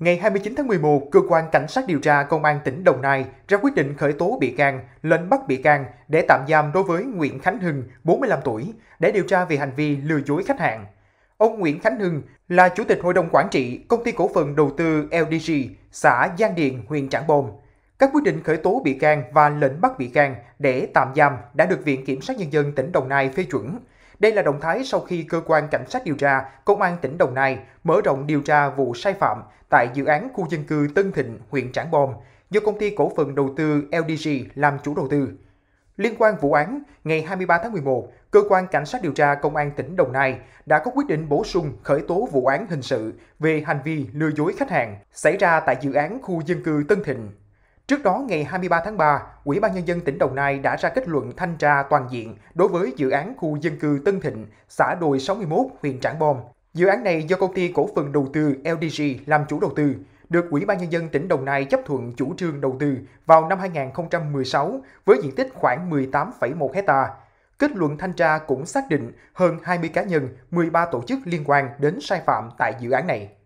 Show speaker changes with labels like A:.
A: Ngày 29 tháng 11, cơ quan cảnh sát điều tra công an tỉnh Đồng Nai ra quyết định khởi tố bị can, lệnh bắt bị can để tạm giam đối với Nguyễn Khánh Hưng, 45 tuổi, để điều tra về hành vi lừa dối khách hàng. Ông Nguyễn Khánh Hưng là chủ tịch hội đồng quản trị công ty cổ phần đầu tư LDG, xã Giang Điền, huyện Trảng Bom. Các quyết định khởi tố bị can và lệnh bắt bị can để tạm giam đã được Viện Kiểm sát Nhân dân tỉnh Đồng Nai phê chuẩn đây là động thái sau khi cơ quan cảnh sát điều tra Công an tỉnh Đồng Nai mở rộng điều tra vụ sai phạm tại dự án khu dân cư Tân Thịnh, huyện Trảng Bom do công ty cổ phần đầu tư LDG làm chủ đầu tư. Liên quan vụ án, ngày 23 tháng 11, cơ quan cảnh sát điều tra công an tỉnh Đồng Nai đã có quyết định bổ sung khởi tố vụ án hình sự về hành vi lừa dối khách hàng xảy ra tại dự án khu dân cư Tân Thịnh, Trước đó, ngày 23 tháng 3, Ủy ban Nhân dân tỉnh Đồng Nai đã ra kết luận thanh tra toàn diện đối với dự án khu dân cư Tân Thịnh, xã Đồi 61, huyện Trảng Bom. Dự án này do công ty cổ phần đầu tư LDG làm chủ đầu tư, được Ủy ban Nhân dân tỉnh Đồng Nai chấp thuận chủ trương đầu tư vào năm 2016 với diện tích khoảng 18,1 hectare. Kết luận thanh tra cũng xác định hơn 20 cá nhân, 13 tổ chức liên quan đến sai phạm tại dự án này.